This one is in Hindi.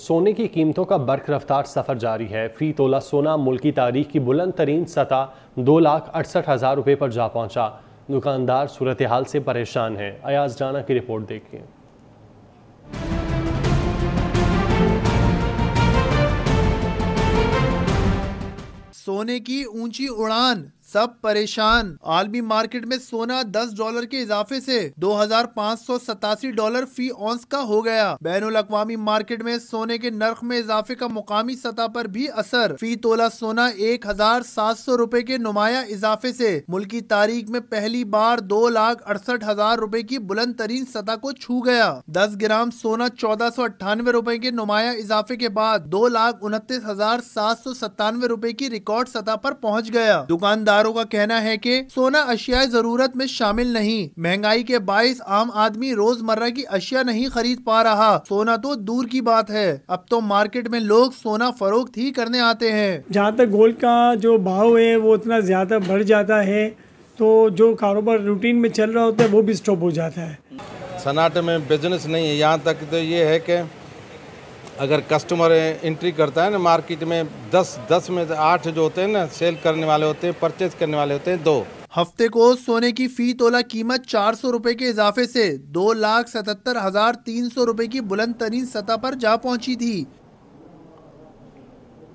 सोने की कीमतों का बर्क रफ्तार सफर जारी है फी तोला सोना मुल्की तारीख की बुलंद तरीन सतह दो लाख अड़सठ हज़ार रुपये पर जा पहुंचा दुकानदार सूरत हाल से परेशान है अयाज जाना की रिपोर्ट देखिए सोने की ऊंची उड़ान सब परेशान आलमी मार्केट में सोना 10 डॉलर के इजाफे से दो डॉलर फी ऑन्स का हो गया बैन अवी मार्केट में सोने के नर्ख में इजाफे का मुकामी सतह पर भी असर फी तोला सोना एक हजार सात सौ रूपए के नुमाया इजाफे से मुल्की तारीख में पहली बार दो लाख अड़सठ हजार रूपए की बुलंद तरीन सतह को छू गया दस ग्राम सोना चौदह सौ अट्ठानवे रूपए के नुमाया इजाफे के बाद दो लाख उनतीस हजार सात सौ सत्तानवे रूपए की रिकॉर्ड सतह पर पहुंच गया दुकानदार दुकानदारों का कहना है कि सोना अशिया जरूरत में शामिल नहीं महंगाई के बायस आम आदमी रोजमर्रा की अशिया नहीं खरीद पा रहा सोना तो दूर की बात है अब तो मार्केट में लोग सोना फरोख्त ही करने आते हैं जहाँ तक गोल्ड का जो भाव है वो इतना ज्यादा बढ़ जाता है तो जो कारोबार रूटीन में चल रहा होता है वो भी स्टॉप हो जाता है सनाट में बिजनेस नहीं है यहाँ तक तो ये है कि अगर कस्टमर एंट्री करता है ना मार्केट में दस दस में आठ जो होते हैं ना सेल करने वाले होते हैं परचेज करने वाले होते हैं दो हफ्ते को सोने की फी तोला कीमत चार सौ रुपये के इजाफे से दो लाख सतहत्तर हजार तीन सौ रूपए की बुलंद तरीन सतह पर जा पहुंची थी